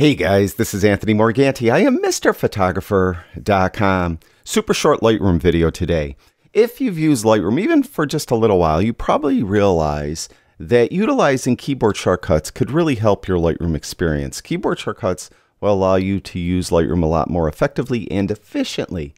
Hey guys, this is Anthony Morganti. I am MrPhotographer.com. Super short Lightroom video today. If you've used Lightroom even for just a little while, you probably realize that utilizing keyboard shortcuts could really help your Lightroom experience. Keyboard shortcuts will allow you to use Lightroom a lot more effectively and efficiently.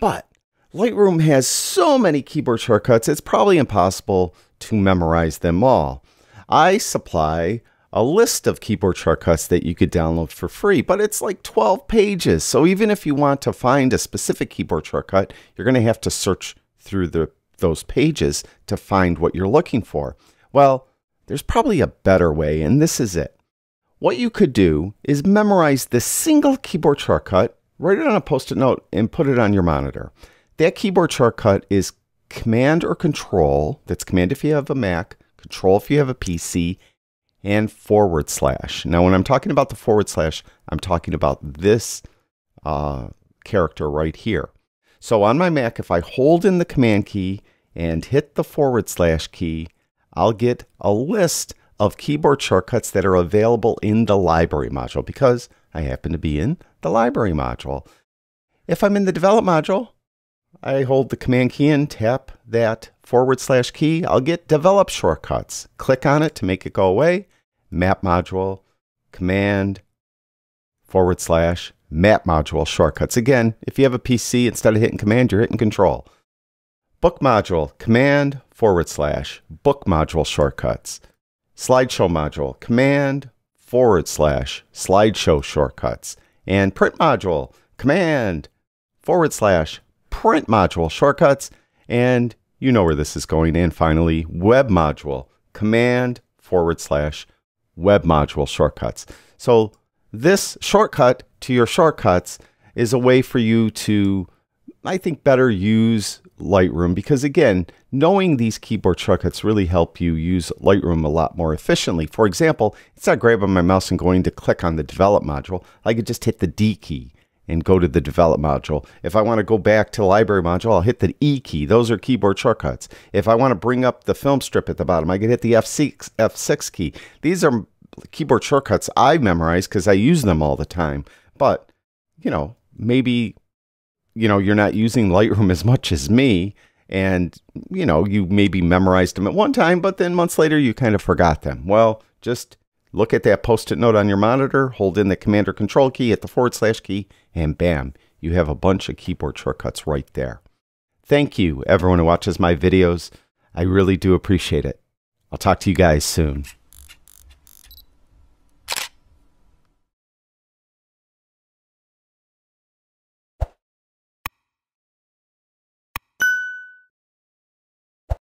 But Lightroom has so many keyboard shortcuts, it's probably impossible to memorize them all. I supply a list of keyboard shortcuts that you could download for free, but it's like 12 pages. So even if you want to find a specific keyboard shortcut, you're going to have to search through the, those pages to find what you're looking for. Well, there's probably a better way, and this is it. What you could do is memorize the single keyboard shortcut, write it on a post-it note, and put it on your monitor. That keyboard shortcut is Command or Control, that's Command if you have a Mac, Control if you have a PC, and forward slash. Now, when I'm talking about the forward slash, I'm talking about this uh, character right here. So on my Mac, if I hold in the command key and hit the forward slash key, I'll get a list of keyboard shortcuts that are available in the library module because I happen to be in the library module. If I'm in the develop module, I hold the command key and tap that forward slash key. I'll get develop shortcuts. Click on it to make it go away map module, command, forward slash, map module shortcuts. Again, if you have a PC, instead of hitting command, you're hitting control. Book module, command, forward slash, book module shortcuts. Slideshow module, command, forward slash, slideshow shortcuts. And print module, command, forward slash, print module shortcuts. And you know where this is going. And finally, web module, command, forward slash, web module shortcuts. So this shortcut to your shortcuts is a way for you to, I think, better use Lightroom because again, knowing these keyboard shortcuts really help you use Lightroom a lot more efficiently. For example, it's not grabbing my mouse and going to click on the develop module, I could just hit the D key and go to the develop module. If I want to go back to library module, I'll hit the E key. Those are keyboard shortcuts. If I want to bring up the film strip at the bottom, I can hit the F6, F6 key. These are keyboard shortcuts I memorize because I use them all the time. But, you know, maybe, you know, you're not using Lightroom as much as me and, you know, you maybe memorized them at one time, but then months later you kind of forgot them. Well, just Look at that post-it note on your monitor, hold in the command or control key, at the forward slash key, and bam, you have a bunch of keyboard shortcuts right there. Thank you, everyone who watches my videos. I really do appreciate it. I'll talk to you guys soon.